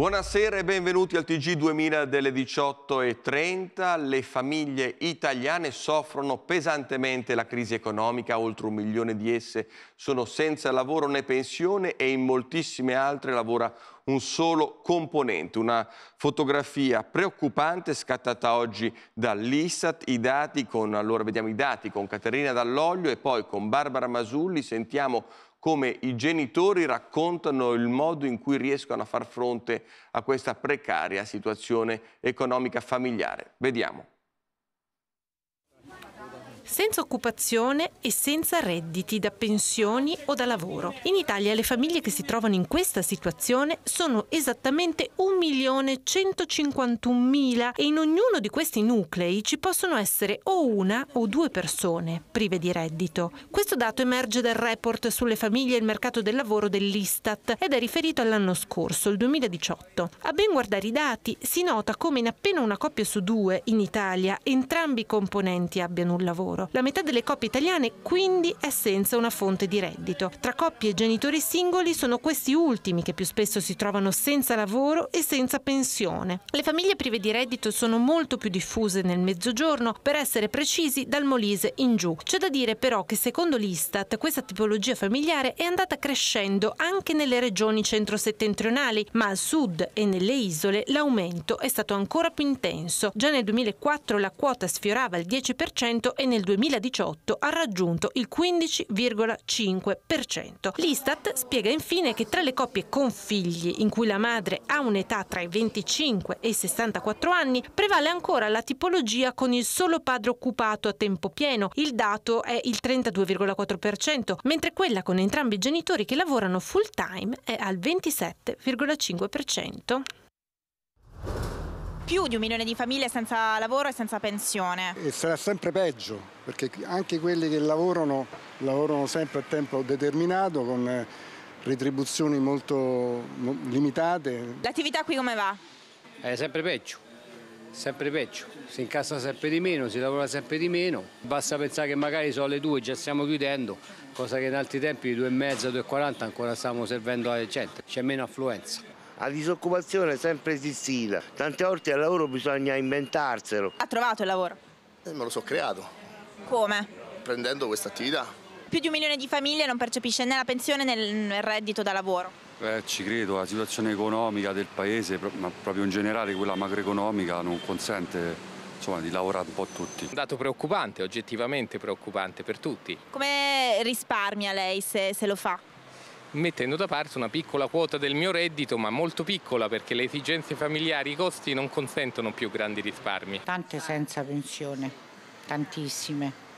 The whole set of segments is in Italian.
Buonasera e benvenuti al TG 2000 delle 18.30. Le famiglie italiane soffrono pesantemente la crisi economica, oltre un milione di esse sono senza lavoro né pensione e in moltissime altre lavora un solo componente. Una fotografia preoccupante scattata oggi dall'Issat. I dati con, allora vediamo i dati con Caterina Dall'Oglio e poi con Barbara Masulli. Sentiamo come i genitori raccontano il modo in cui riescono a far fronte a questa precaria situazione economica familiare. Vediamo senza occupazione e senza redditi da pensioni o da lavoro. In Italia le famiglie che si trovano in questa situazione sono esattamente 1.151.000 e in ognuno di questi nuclei ci possono essere o una o due persone prive di reddito. Questo dato emerge dal report sulle famiglie e il mercato del lavoro dell'Istat ed è riferito all'anno scorso, il 2018. A ben guardare i dati si nota come in appena una coppia su due in Italia entrambi i componenti abbiano un lavoro euro. La metà delle coppie italiane quindi è senza una fonte di reddito. Tra coppie e genitori singoli sono questi ultimi che più spesso si trovano senza lavoro e senza pensione. Le famiglie prive di reddito sono molto più diffuse nel mezzogiorno, per essere precisi dal Molise in giù. C'è da dire però che secondo l'Istat questa tipologia familiare è andata crescendo anche nelle regioni centro-settentrionali, ma al sud e nelle isole l'aumento è stato ancora più intenso. Già nel 2004 la quota sfiorava il 10% e nel 2005 2018 ha raggiunto il 15,5%. L'Istat spiega infine che tra le coppie con figli, in cui la madre ha un'età tra i 25 e i 64 anni, prevale ancora la tipologia con il solo padre occupato a tempo pieno, il dato è il 32,4%, mentre quella con entrambi i genitori che lavorano full time è al 27,5% più di un milione di famiglie senza lavoro e senza pensione. E sarà sempre peggio, perché anche quelli che lavorano, lavorano sempre a tempo determinato, con eh, retribuzioni molto limitate. L'attività qui come va? È sempre peggio, sempre peggio. Si incassa sempre di meno, si lavora sempre di meno. Basta pensare che magari sono le due, e già stiamo chiudendo, cosa che in altri tempi, 2,30, 2,40 ancora stiamo servendo alla gente. C'è meno affluenza. La disoccupazione è sempre esistita, tante volte al lavoro bisogna inventarselo. Ha trovato il lavoro? Eh, me lo so creato. Come? Prendendo questa attività. Più di un milione di famiglie non percepisce né la pensione né il reddito da lavoro. Eh, ci credo, la situazione economica del paese, ma proprio in generale quella macroeconomica, non consente insomma, di lavorare un po' tutti. Un dato preoccupante, oggettivamente preoccupante per tutti. Come risparmia lei se, se lo fa? mettendo da parte una piccola quota del mio reddito, ma molto piccola perché le esigenze familiari, i costi non consentono più grandi risparmi. Tante senza pensione, tantissime.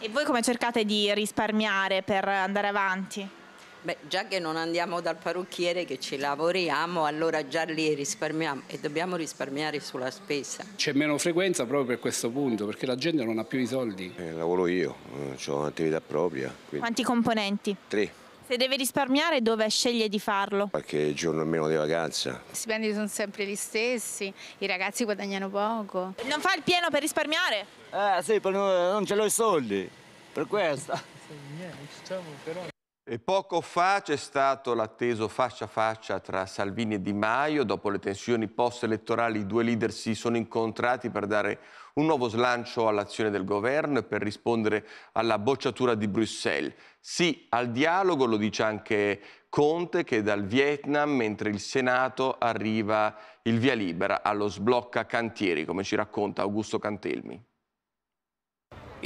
E voi come cercate di risparmiare per andare avanti? Beh, già che non andiamo dal parrucchiere che ci lavoriamo, allora già lì risparmiamo e dobbiamo risparmiare sulla spesa. C'è meno frequenza proprio per questo punto, perché la gente non ha più i soldi. Eh, lavoro io, eh, ho un'attività propria. Quindi... Quanti componenti? Tre. Se deve risparmiare dove sceglie di farlo? Qualche giorno in meno di vacanza. I stipendi sono sempre gli stessi, i ragazzi guadagnano poco. Non fa il pieno per risparmiare? Eh sì, non ce l'ho i soldi, per questo. E poco fa c'è stato l'atteso faccia a faccia tra Salvini e Di Maio. Dopo le tensioni post-elettorali i due leader si sono incontrati per dare un nuovo slancio all'azione del governo e per rispondere alla bocciatura di Bruxelles. Sì al dialogo, lo dice anche Conte, che dal Vietnam, mentre il Senato arriva il via libera allo sblocca cantieri, come ci racconta Augusto Cantelmi.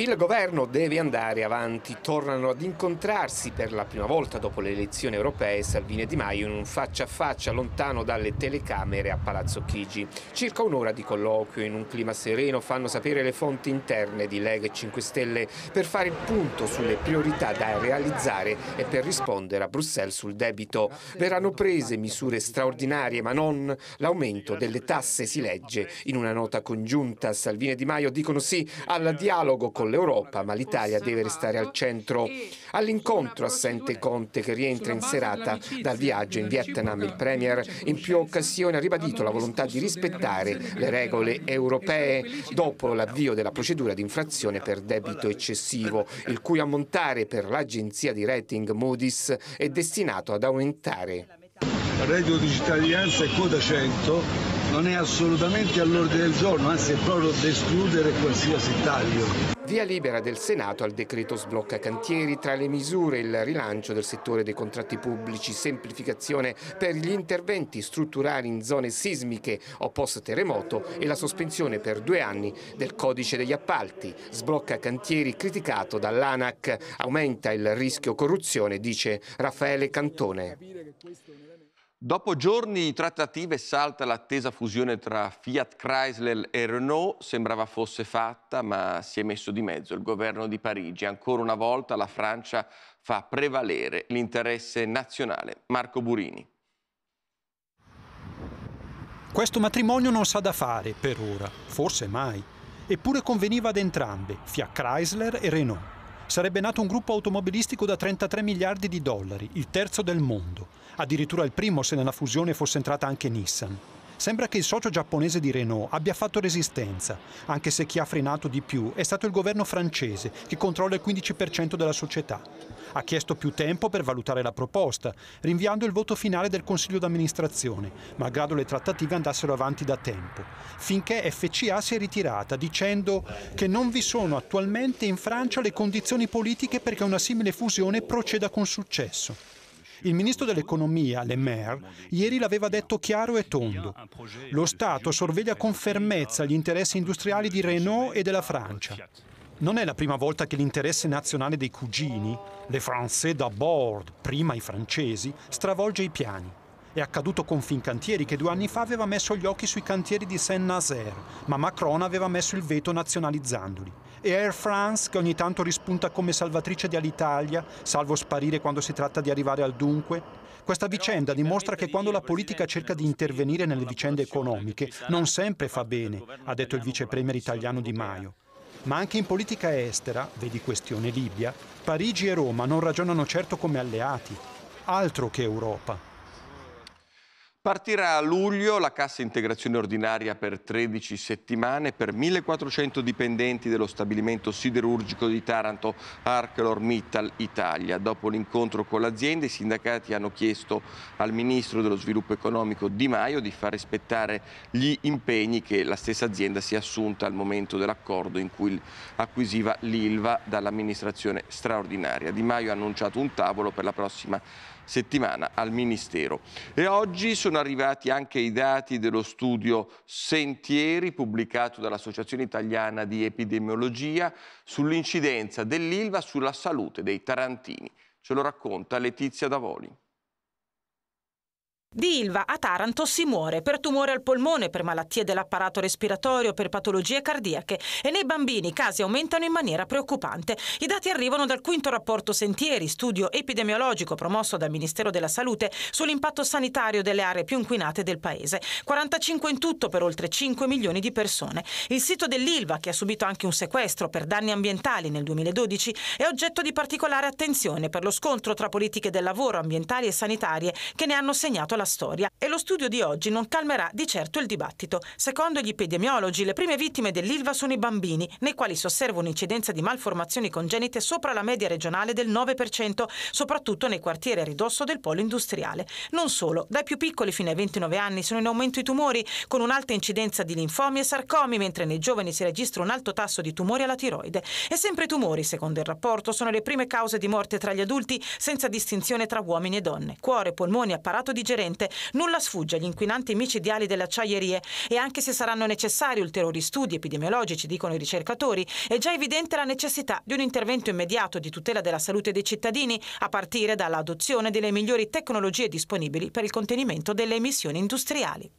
Il governo deve andare avanti, tornano ad incontrarsi per la prima volta dopo le elezioni europee Salvini e Di Maio in un faccia a faccia lontano dalle telecamere a Palazzo Chigi. Circa un'ora di colloquio in un clima sereno fanno sapere le fonti interne di Lega e 5 Stelle per fare il punto sulle priorità da realizzare e per rispondere a Bruxelles sul debito. Verranno prese misure straordinarie ma non l'aumento delle tasse si legge. In una nota congiunta Salvini e Di Maio dicono sì al dialogo con con l'Europa, ma l'Italia deve restare al centro. All'incontro assente Conte che rientra in serata dal viaggio in Vietnam, il Premier in più occasioni ha ribadito la volontà di rispettare le regole europee dopo l'avvio della procedura di infrazione per debito eccessivo, il cui ammontare per l'agenzia di rating Moody's è destinato ad aumentare. Il reddito di cittadinanza e quota 100 non è assolutamente all'ordine del giorno, anzi è proprio da escludere qualsiasi taglio. Via libera del Senato al decreto sblocca cantieri, tra le misure il rilancio del settore dei contratti pubblici, semplificazione per gli interventi strutturali in zone sismiche o post-terremoto e la sospensione per due anni del codice degli appalti. Sblocca cantieri criticato dall'ANAC, aumenta il rischio corruzione, dice Raffaele Cantone. Dopo giorni di trattative salta l'attesa fusione tra Fiat Chrysler e Renault, sembrava fosse fatta ma si è messo di mezzo il governo di Parigi. Ancora una volta la Francia fa prevalere l'interesse nazionale. Marco Burini. Questo matrimonio non sa da fare per ora, forse mai. Eppure conveniva ad entrambe, Fiat Chrysler e Renault sarebbe nato un gruppo automobilistico da 33 miliardi di dollari, il terzo del mondo. Addirittura il primo se nella fusione fosse entrata anche Nissan. Sembra che il socio giapponese di Renault abbia fatto resistenza, anche se chi ha frenato di più è stato il governo francese, che controlla il 15% della società. Ha chiesto più tempo per valutare la proposta, rinviando il voto finale del Consiglio d'amministrazione, malgrado le trattative andassero avanti da tempo, finché FCA si è ritirata dicendo che non vi sono attualmente in Francia le condizioni politiche perché una simile fusione proceda con successo. Il ministro dell'economia, Le Maire, ieri l'aveva detto chiaro e tondo. Lo Stato sorveglia con fermezza gli interessi industriali di Renault e della Francia. Non è la prima volta che l'interesse nazionale dei cugini, les Français d'abord, prima i francesi, stravolge i piani. È accaduto con Fincantieri che due anni fa aveva messo gli occhi sui cantieri di Saint-Nazaire, ma Macron aveva messo il veto nazionalizzandoli e Air France che ogni tanto rispunta come salvatrice di Alitalia, salvo sparire quando si tratta di arrivare al dunque. Questa vicenda dimostra che quando la politica cerca di intervenire nelle vicende economiche non sempre fa bene, ha detto il vicepremier italiano Di Maio. Ma anche in politica estera, vedi questione Libia, Parigi e Roma non ragionano certo come alleati. Altro che Europa. Partirà a luglio la cassa integrazione ordinaria per 13 settimane per 1.400 dipendenti dello stabilimento siderurgico di Taranto ArcelorMittal Italia. Dopo l'incontro con l'azienda i sindacati hanno chiesto al Ministro dello Sviluppo Economico Di Maio di far rispettare gli impegni che la stessa azienda si è assunta al momento dell'accordo in cui acquisiva l'ILVA dall'amministrazione straordinaria. Di Maio ha annunciato un tavolo per la prossima settimana settimana al Ministero. E oggi sono arrivati anche i dati dello studio Sentieri pubblicato dall'Associazione Italiana di Epidemiologia sull'incidenza dell'ILVA sulla salute dei tarantini. Ce lo racconta Letizia Davoli. Di Ilva a Taranto si muore per tumore al polmone, per malattie dell'apparato respiratorio, per patologie cardiache e nei bambini i casi aumentano in maniera preoccupante. I dati arrivano dal quinto rapporto Sentieri, studio epidemiologico promosso dal Ministero della Salute sull'impatto sanitario delle aree più inquinate del paese. 45 in tutto per oltre 5 milioni di persone. Il sito dell'Ilva, che ha subito anche un sequestro per danni ambientali nel 2012, è oggetto di particolare attenzione per lo scontro tra politiche del lavoro, ambientali e sanitarie che ne hanno segnato la storia e lo studio di oggi non calmerà di certo il dibattito. Secondo gli epidemiologi, le prime vittime dell'ILVA sono i bambini, nei quali si osserva un'incidenza di malformazioni congenite sopra la media regionale del 9%, soprattutto nei quartieri a ridosso del polo industriale. Non solo, dai più piccoli fino ai 29 anni sono in aumento i tumori, con un'alta incidenza di linfomi e sarcomi, mentre nei giovani si registra un alto tasso di tumori alla tiroide. E sempre i tumori, secondo il rapporto, sono le prime cause di morte tra gli adulti, senza distinzione tra uomini e donne. Cuore, polmoni, apparato digerente ambiente, nulla sfugge agli inquinanti micidiali delle acciaierie e anche se saranno necessari ulteriori studi epidemiologici, dicono i ricercatori, è già evidente la necessità di un intervento immediato di tutela della salute dei cittadini, a partire dall'adozione delle migliori tecnologie disponibili per il contenimento delle emissioni industriali.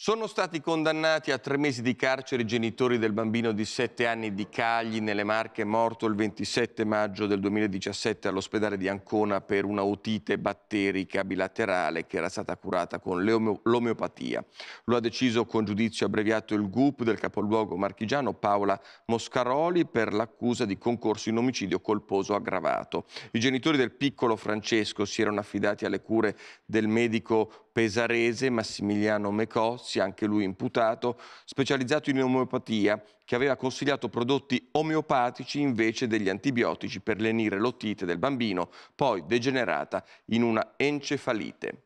Sono stati condannati a tre mesi di carcere i genitori del bambino di 7 anni di Cagli nelle Marche morto il 27 maggio del 2017 all'ospedale di Ancona per una otite batterica bilaterale che era stata curata con l'omeopatia. Lo ha deciso con giudizio abbreviato il GUP del capoluogo marchigiano Paola Moscaroli per l'accusa di concorso in omicidio colposo aggravato. I genitori del piccolo Francesco si erano affidati alle cure del medico pesarese Massimiliano Mecò, anche lui imputato, specializzato in omeopatia, che aveva consigliato prodotti omeopatici invece degli antibiotici per lenire l'otite del bambino, poi degenerata in una encefalite.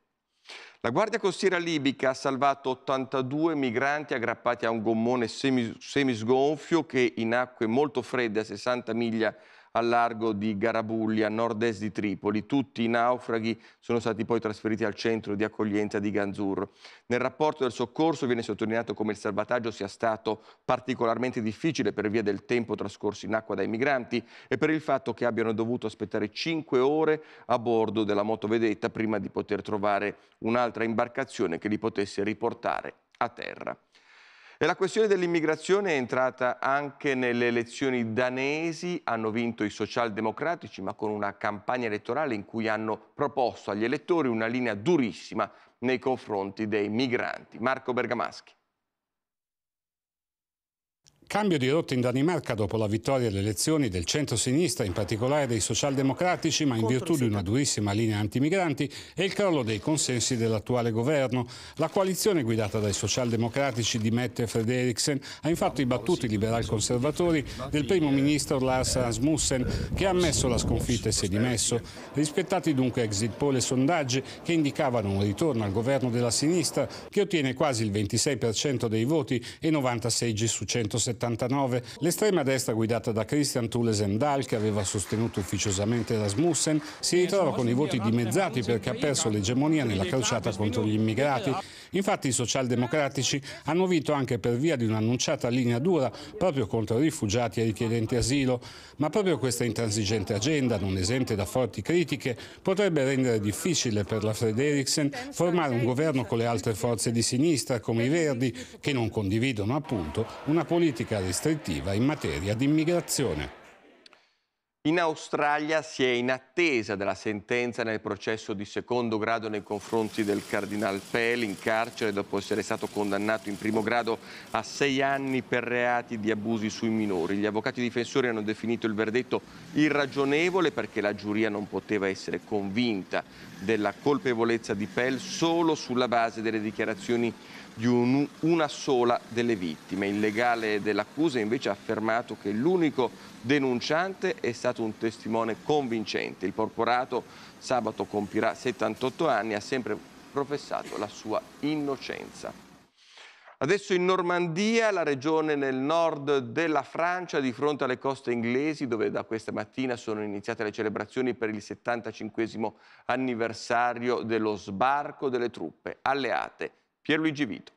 La Guardia Costiera libica ha salvato 82 migranti aggrappati a un gommone semisgonfio che in acque molto fredde a 60 miglia al largo di Garabulli, a nord-est di Tripoli. Tutti i naufraghi sono stati poi trasferiti al centro di accoglienza di Ganzur. Nel rapporto del soccorso viene sottolineato come il salvataggio sia stato particolarmente difficile per via del tempo trascorso in acqua dai migranti e per il fatto che abbiano dovuto aspettare 5 ore a bordo della motovedetta prima di poter trovare un'altra imbarcazione che li potesse riportare a terra. E la questione dell'immigrazione è entrata anche nelle elezioni danesi, hanno vinto i socialdemocratici ma con una campagna elettorale in cui hanno proposto agli elettori una linea durissima nei confronti dei migranti. Marco Bergamaschi. Cambio di rotta in Danimarca dopo la vittoria alle elezioni del centro-sinistra, in particolare dei socialdemocratici, ma in virtù di una durissima linea antimigranti e il crollo dei consensi dell'attuale governo. La coalizione guidata dai socialdemocratici di Mette Frederiksen ha infatti battuto i liberal-conservatori del primo ministro Lars Rasmussen, che ha ammesso la sconfitta e si è dimesso. Rispettati dunque exit poll e sondaggi che indicavano un ritorno al governo della sinistra, che ottiene quasi il 26% dei voti e 96 seggi su 170 79, l'estrema destra guidata da Christian Thulesen-Dahl, che aveva sostenuto ufficiosamente Rasmussen, si ritrova con i voti dimezzati perché ha perso l'egemonia nella crociata contro gli immigrati Infatti i socialdemocratici hanno vinto anche per via di un'annunciata linea dura proprio contro rifugiati e richiedenti asilo, ma proprio questa intransigente agenda, non esente da forti critiche, potrebbe rendere difficile per la Frederiksen formare un governo con le altre forze di sinistra, come i Verdi, che non condividono appunto una politica restrittiva in materia di immigrazione. In Australia si è in attesa della sentenza nel processo di secondo grado nei confronti del cardinal Pell in carcere dopo essere stato condannato in primo grado a sei anni per reati di abusi sui minori. Gli avvocati difensori hanno definito il verdetto irragionevole perché la giuria non poteva essere convinta della colpevolezza di Pell solo sulla base delle dichiarazioni di un, una sola delle vittime. Il legale dell'accusa invece ha affermato che l'unico denunciante è stato un testimone convincente. Il porporato sabato compirà 78 anni e ha sempre professato la sua innocenza. Adesso in Normandia, la regione nel nord della Francia, di fronte alle coste inglesi, dove da questa mattina sono iniziate le celebrazioni per il 75 anniversario dello sbarco delle truppe alleate Pierluigi Vito.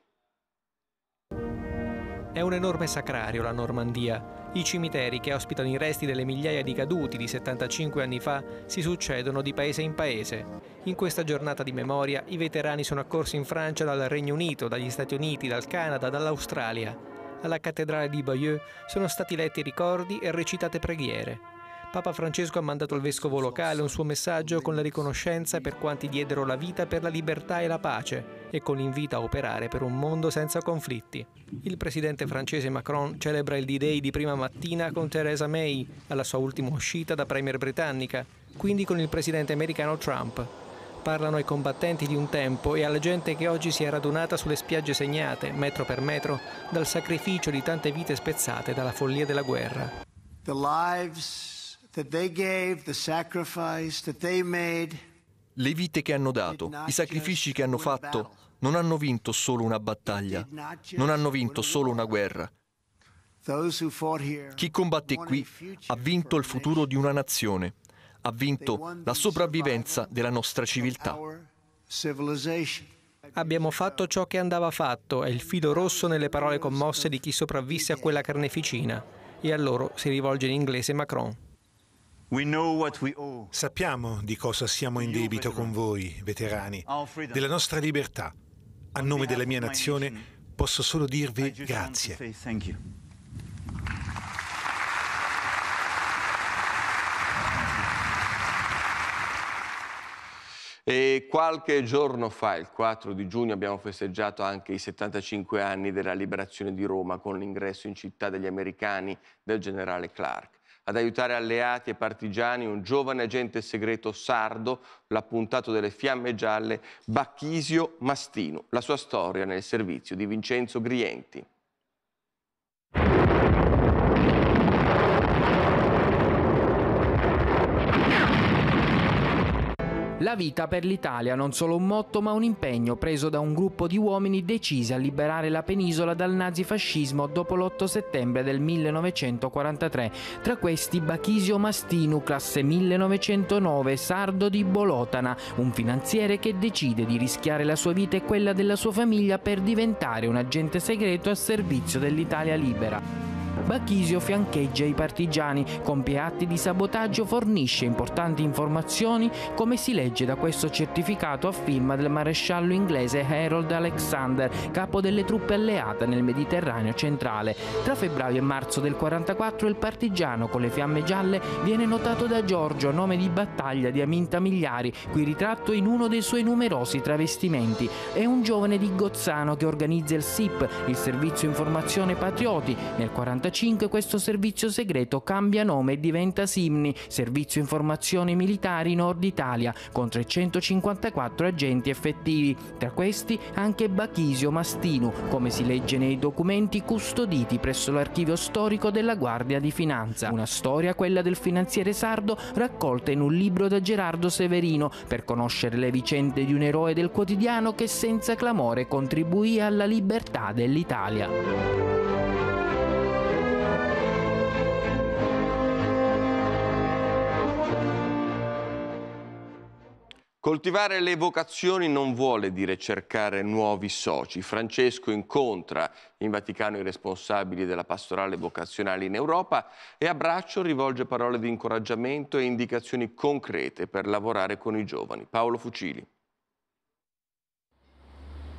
È un enorme sacrario la Normandia. I cimiteri che ospitano i resti delle migliaia di caduti di 75 anni fa si succedono di paese in paese. In questa giornata di memoria i veterani sono accorsi in Francia dal Regno Unito, dagli Stati Uniti, dal Canada, dall'Australia. Alla cattedrale di Bayeux sono stati letti ricordi e recitate preghiere. Papa Francesco ha mandato al vescovo locale un suo messaggio con la riconoscenza per quanti diedero la vita per la libertà e la pace e con l'invito a operare per un mondo senza conflitti. Il presidente francese Macron celebra il D-Day di prima mattina con Theresa May, alla sua ultima uscita da premier britannica, quindi con il presidente americano Trump. Parlano ai combattenti di un tempo e alla gente che oggi si è radunata sulle spiagge segnate, metro per metro, dal sacrificio di tante vite spezzate dalla follia della guerra. The lives le vite che hanno dato, i sacrifici che hanno fatto, non hanno vinto solo una battaglia, non hanno vinto solo una guerra. Chi combatte qui ha vinto il futuro di una nazione, ha vinto la sopravvivenza della nostra civiltà. Abbiamo fatto ciò che andava fatto, è il filo rosso nelle parole commosse di chi sopravvisse a quella carneficina. E a loro si rivolge in inglese Macron. Sappiamo di cosa siamo in debito con voi, veterani, della nostra libertà. A nome della mia nazione posso solo dirvi grazie. E qualche giorno fa, il 4 di giugno, abbiamo festeggiato anche i 75 anni della liberazione di Roma con l'ingresso in città degli americani del generale Clark ad aiutare alleati e partigiani un giovane agente segreto sardo, l'appuntato delle fiamme gialle, Bacchisio Mastino. La sua storia nel servizio di Vincenzo Grienti. La vita per l'Italia non solo un motto ma un impegno preso da un gruppo di uomini decisi a liberare la penisola dal nazifascismo dopo l'8 settembre del 1943, tra questi Bachisio Mastinu, classe 1909, sardo di Bolotana, un finanziere che decide di rischiare la sua vita e quella della sua famiglia per diventare un agente segreto a servizio dell'Italia libera. Bachisio fiancheggia i partigiani, compie atti di sabotaggio, fornisce importanti informazioni come si legge da questo certificato a firma del maresciallo inglese Harold Alexander, capo delle truppe alleate nel Mediterraneo centrale. Tra febbraio e marzo del 44 il partigiano con le fiamme gialle viene notato da Giorgio, nome di battaglia di Aminta Migliari, qui ritratto in uno dei suoi numerosi travestimenti. È un giovane di Gozzano che organizza il SIP, il Servizio Informazione Patrioti. Nel 45 1995 questo servizio segreto cambia nome e diventa SIMNI, Servizio Informazioni Militari Nord Italia, con 354 agenti effettivi, tra questi anche Bachisio Mastino, come si legge nei documenti custoditi presso l'archivio storico della Guardia di Finanza. Una storia, quella del finanziere sardo, raccolta in un libro da Gerardo Severino, per conoscere le vicende di un eroe del quotidiano che senza clamore contribuì alla libertà dell'Italia. Coltivare le vocazioni non vuole dire cercare nuovi soci. Francesco incontra in Vaticano i responsabili della pastorale vocazionale in Europa e a braccio rivolge parole di incoraggiamento e indicazioni concrete per lavorare con i giovani. Paolo Fucili.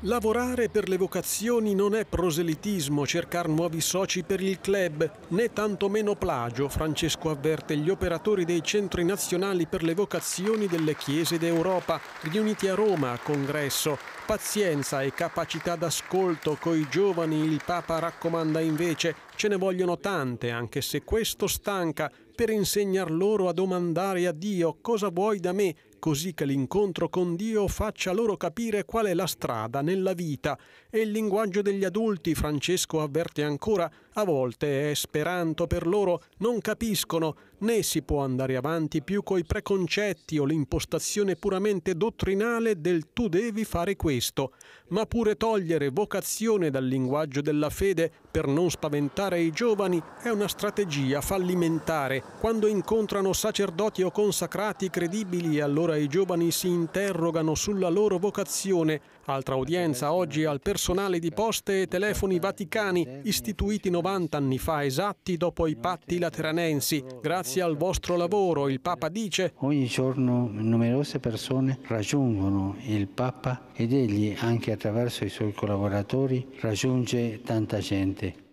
Lavorare per le vocazioni non è proselitismo, cercare nuovi soci per il club, né tantomeno plagio, Francesco avverte gli operatori dei centri nazionali per le vocazioni delle chiese d'Europa, riuniti a Roma a congresso. Pazienza e capacità d'ascolto coi giovani il Papa raccomanda invece, ce ne vogliono tante, anche se questo stanca, per insegnar loro a domandare a Dio cosa vuoi da me, così che l'incontro con Dio faccia loro capire qual è la strada nella vita e il linguaggio degli adulti, Francesco avverte ancora, a volte è speranto per loro, non capiscono, né si può andare avanti più coi preconcetti o l'impostazione puramente dottrinale del tu devi fare questo, ma pure togliere vocazione dal linguaggio della fede per non spaventare i giovani è una strategia fallimentare. Quando incontrano sacerdoti o consacrati credibili allora i giovani si interrogano sulla loro vocazione Altra udienza oggi al personale di poste e telefoni vaticani, istituiti 90 anni fa esatti dopo i patti lateranensi. Grazie al vostro lavoro, il Papa dice... Ogni giorno numerose persone raggiungono il Papa ed egli, anche attraverso i suoi collaboratori, raggiunge tanta gente.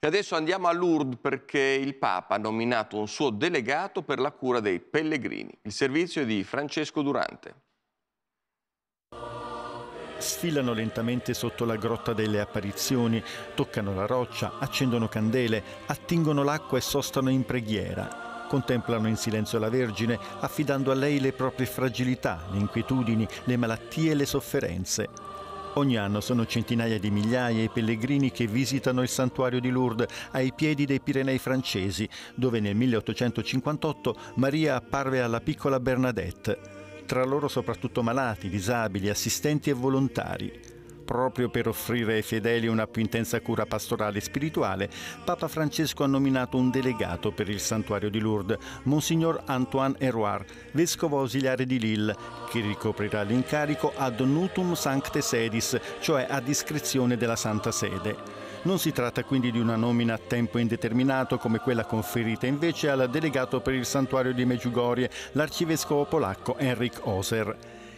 E adesso andiamo a Lourdes perché il Papa ha nominato un suo delegato per la cura dei pellegrini. Il servizio è di Francesco Durante sfilano lentamente sotto la grotta delle apparizioni, toccano la roccia, accendono candele, attingono l'acqua e sostano in preghiera. Contemplano in silenzio la Vergine, affidando a lei le proprie fragilità, le inquietudini, le malattie e le sofferenze. Ogni anno sono centinaia di migliaia i pellegrini che visitano il santuario di Lourdes ai piedi dei Pirenei francesi, dove nel 1858 Maria apparve alla piccola Bernadette tra loro soprattutto malati, disabili, assistenti e volontari. Proprio per offrire ai fedeli una più intensa cura pastorale e spirituale, Papa Francesco ha nominato un delegato per il santuario di Lourdes, Monsignor Antoine Eroir, vescovo ausiliare di Lille, che ricoprirà l'incarico ad nutum sancte sedis, cioè a discrezione della Santa Sede. Non si tratta quindi di una nomina a tempo indeterminato come quella conferita invece al delegato per il santuario di Meggiugorie, l'arcivescovo polacco Henrik Oser.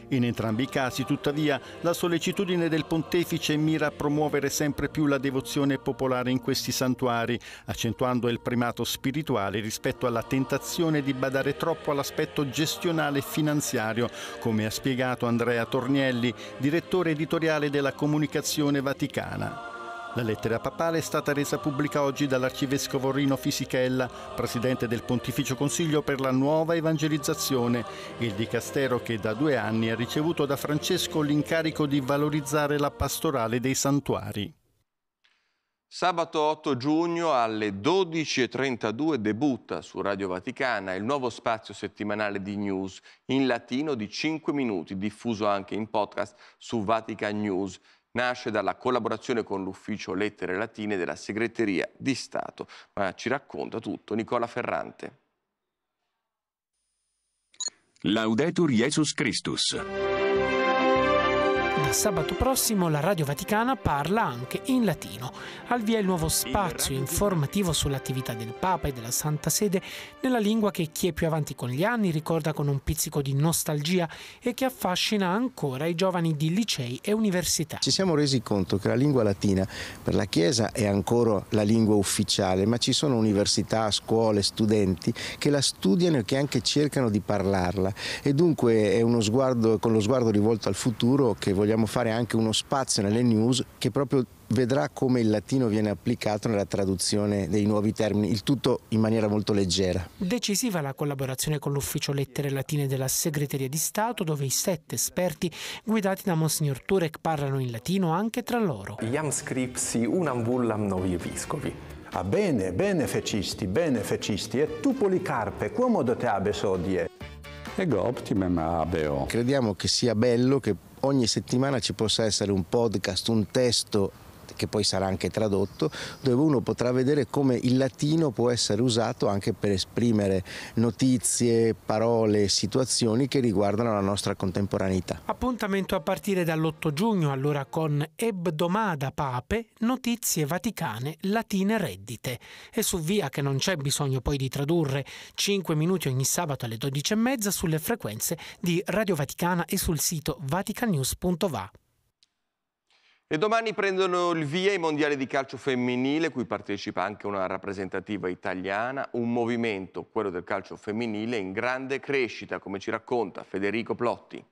In entrambi i casi, tuttavia, la sollecitudine del pontefice mira a promuovere sempre più la devozione popolare in questi santuari, accentuando il primato spirituale rispetto alla tentazione di badare troppo all'aspetto gestionale e finanziario, come ha spiegato Andrea Tornielli, direttore editoriale della Comunicazione Vaticana. La lettera papale è stata resa pubblica oggi dall'arcivescovo Rino Fisichella, presidente del Pontificio Consiglio per la Nuova Evangelizzazione, il dicastero che da due anni ha ricevuto da Francesco l'incarico di valorizzare la pastorale dei santuari. Sabato 8 giugno alle 12.32 debutta su Radio Vaticana il nuovo spazio settimanale di news in latino di 5 minuti, diffuso anche in podcast su Vatican News nasce dalla collaborazione con l'Ufficio Lettere Latine della Segreteria di Stato. Ma ci racconta tutto Nicola Ferrante. Laudetur Jesus Christus sabato prossimo la Radio Vaticana parla anche in latino. Al via il nuovo spazio informativo sull'attività del Papa e della Santa Sede nella lingua che chi è più avanti con gli anni ricorda con un pizzico di nostalgia e che affascina ancora i giovani di licei e università. Ci siamo resi conto che la lingua latina per la Chiesa è ancora la lingua ufficiale, ma ci sono università, scuole, studenti che la studiano e che anche cercano di parlarla e dunque è uno sguardo con lo sguardo rivolto al futuro che vogliamo vogliamo fare anche uno spazio nelle news che proprio vedrà come il latino viene applicato nella traduzione dei nuovi termini, il tutto in maniera molto leggera. Decisiva la collaborazione con l'Ufficio Lettere Latine della Segreteria di Stato, dove i sette esperti guidati da Monsignor Turek parlano in latino anche tra loro. Iam scripsi unam vullam novi viscovi. Ah, bene, bene fecisti, bene fecisti, e tu Policarpe, quomodo te abes odie? Crediamo che sia bello che ogni settimana ci possa essere un podcast, un testo che poi sarà anche tradotto, dove uno potrà vedere come il latino può essere usato anche per esprimere notizie, parole, situazioni che riguardano la nostra contemporaneità. Appuntamento a partire dall'8 giugno allora con Ebdomada Pape, notizie vaticane latine reddite e su via che non c'è bisogno poi di tradurre 5 minuti ogni sabato alle 12.30 sulle frequenze di Radio Vaticana e sul sito vaticanews.va. E domani prendono il via i mondiali di calcio femminile, cui partecipa anche una rappresentativa italiana, un movimento, quello del calcio femminile, in grande crescita, come ci racconta Federico Plotti.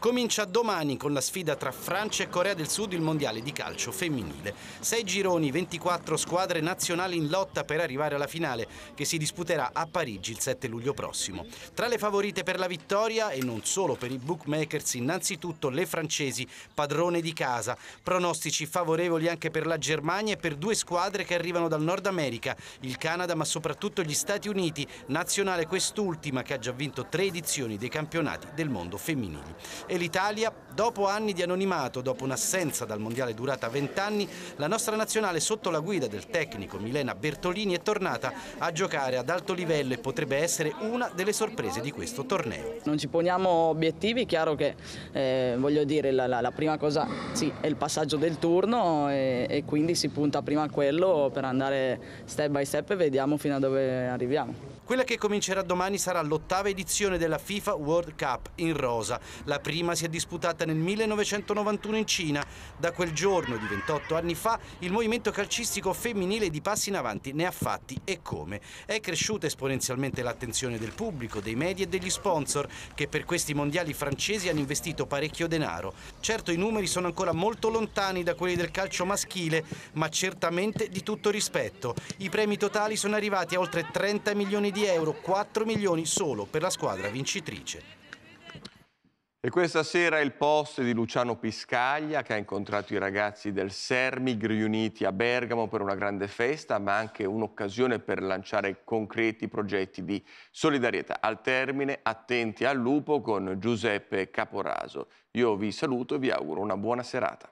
Comincia domani con la sfida tra Francia e Corea del Sud il mondiale di calcio femminile. Sei gironi, 24 squadre nazionali in lotta per arrivare alla finale che si disputerà a Parigi il 7 luglio prossimo. Tra le favorite per la vittoria e non solo per i bookmakers innanzitutto le francesi, padrone di casa. Pronostici favorevoli anche per la Germania e per due squadre che arrivano dal Nord America, il Canada ma soprattutto gli Stati Uniti, nazionale quest'ultima che ha già vinto tre edizioni dei campionati del mondo femminili e l'Italia, dopo anni di anonimato, dopo un'assenza dal mondiale durata 20 anni, la nostra nazionale sotto la guida del tecnico Milena Bertolini è tornata a giocare ad alto livello e potrebbe essere una delle sorprese di questo torneo. Non ci poniamo obiettivi, chiaro che eh, voglio dire la, la, la, prima cosa sì, è il passaggio del turno e, e quindi si punta prima a quello per andare step by step e vediamo fino a dove arriviamo. Quella che comincerà domani sarà l'ottava edizione della FIFA World Cup in rosa, la prima prima si è disputata nel 1991 in Cina. Da quel giorno, di 28 anni fa, il movimento calcistico femminile di passi in avanti ne ha fatti e come. È cresciuta esponenzialmente l'attenzione del pubblico, dei media e degli sponsor, che per questi mondiali francesi hanno investito parecchio denaro. Certo i numeri sono ancora molto lontani da quelli del calcio maschile, ma certamente di tutto rispetto. I premi totali sono arrivati a oltre 30 milioni di euro, 4 milioni solo per la squadra vincitrice. E questa sera il post di Luciano Piscaglia che ha incontrato i ragazzi del Sermig riuniti a Bergamo per una grande festa, ma anche un'occasione per lanciare concreti progetti di solidarietà. Al termine, attenti al lupo con Giuseppe Caporaso. Io vi saluto e vi auguro una buona serata.